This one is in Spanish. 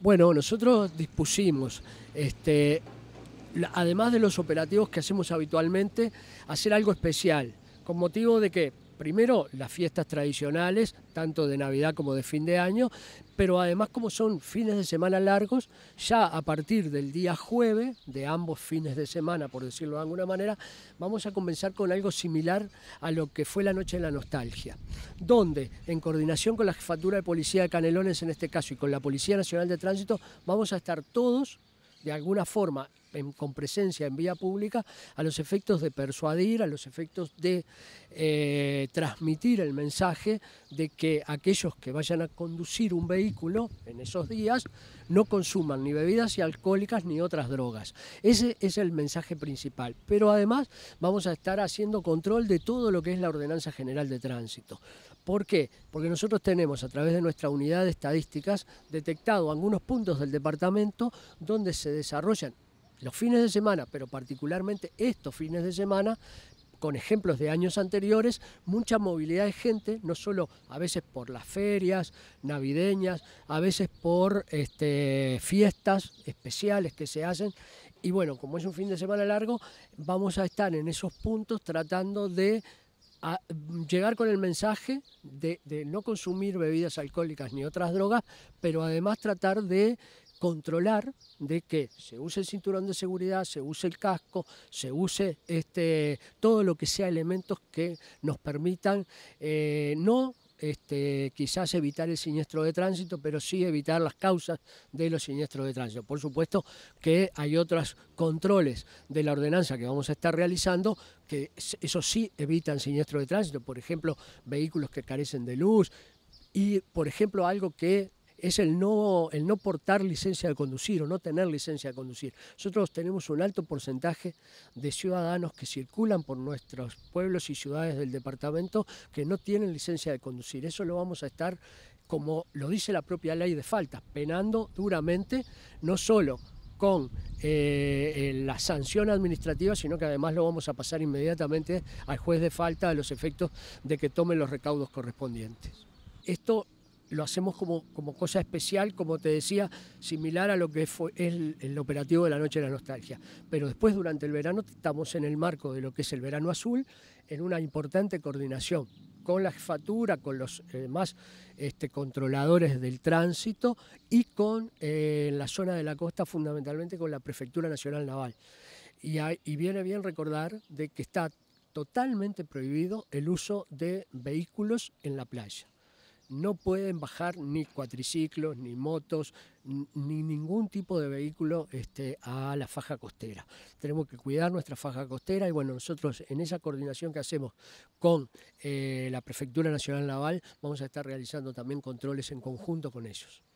Bueno, nosotros dispusimos, este, además de los operativos que hacemos habitualmente, hacer algo especial, con motivo de que primero las fiestas tradicionales, tanto de Navidad como de fin de año, pero además como son fines de semana largos, ya a partir del día jueves, de ambos fines de semana, por decirlo de alguna manera, vamos a comenzar con algo similar a lo que fue la Noche de la Nostalgia, donde en coordinación con la Jefatura de Policía de Canelones en este caso y con la Policía Nacional de Tránsito, vamos a estar todos de alguna forma con presencia en vía pública a los efectos de persuadir, a los efectos de eh, transmitir el mensaje de que aquellos que vayan a conducir un vehículo en esos días no consuman ni bebidas y alcohólicas ni otras drogas. Ese es el mensaje principal. Pero además vamos a estar haciendo control de todo lo que es la Ordenanza General de Tránsito. ¿Por qué? Porque nosotros tenemos a través de nuestra unidad de estadísticas detectado algunos puntos del departamento donde se desarrollan los fines de semana, pero particularmente estos fines de semana, con ejemplos de años anteriores, mucha movilidad de gente, no solo a veces por las ferias navideñas, a veces por este, fiestas especiales que se hacen. Y bueno, como es un fin de semana largo, vamos a estar en esos puntos tratando de llegar con el mensaje de, no consumir bebidas alcohólicas ni otras drogas, pero además tratar de controlar de que se use el cinturón de seguridad, se use el casco, se use este, todo lo que sea elementos que nos permitan eh, no este, quizás evitar el siniestro de tránsito, pero sí evitar las causas de los siniestros de tránsito. Por supuesto que hay otros controles de la ordenanza que vamos a estar realizando que eso sí evitan siniestro de tránsito, por ejemplo, vehículos que carecen de luz y, por ejemplo, algo que es el no, el no portar licencia de conducir o no tener licencia de conducir. Nosotros tenemos un alto porcentaje de ciudadanos que circulan por nuestros pueblos y ciudades del departamento que no tienen licencia de conducir. Eso lo vamos a estar, como lo dice la propia ley de falta, penando duramente, no solo con eh, eh, la sanción administrativa, sino que además lo vamos a pasar inmediatamente al juez de falta a los efectos de que tome los recaudos correspondientes. Esto lo hacemos como, cosa especial, como te decía, similar a lo que fue, es el, operativo de la Noche de la Nostalgia. Pero después, durante el verano, estamos en el marco de lo que es el verano azul, en una importante coordinación con la jefatura, con los eh, demás este, controladores del tránsito y con eh, la zona de la costa, fundamentalmente con la Prefectura Nacional Naval. Y, viene bien recordar de que está totalmente prohibido el uso de vehículos en la playa no pueden bajar ni cuatriciclos, ni motos, ni ningún tipo de vehículo este, a la faja costera. Tenemos que cuidar nuestra faja costera y bueno, nosotros en esa coordinación que hacemos con eh, la Prefectura Nacional Naval vamos a estar realizando también controles en conjunto con ellos.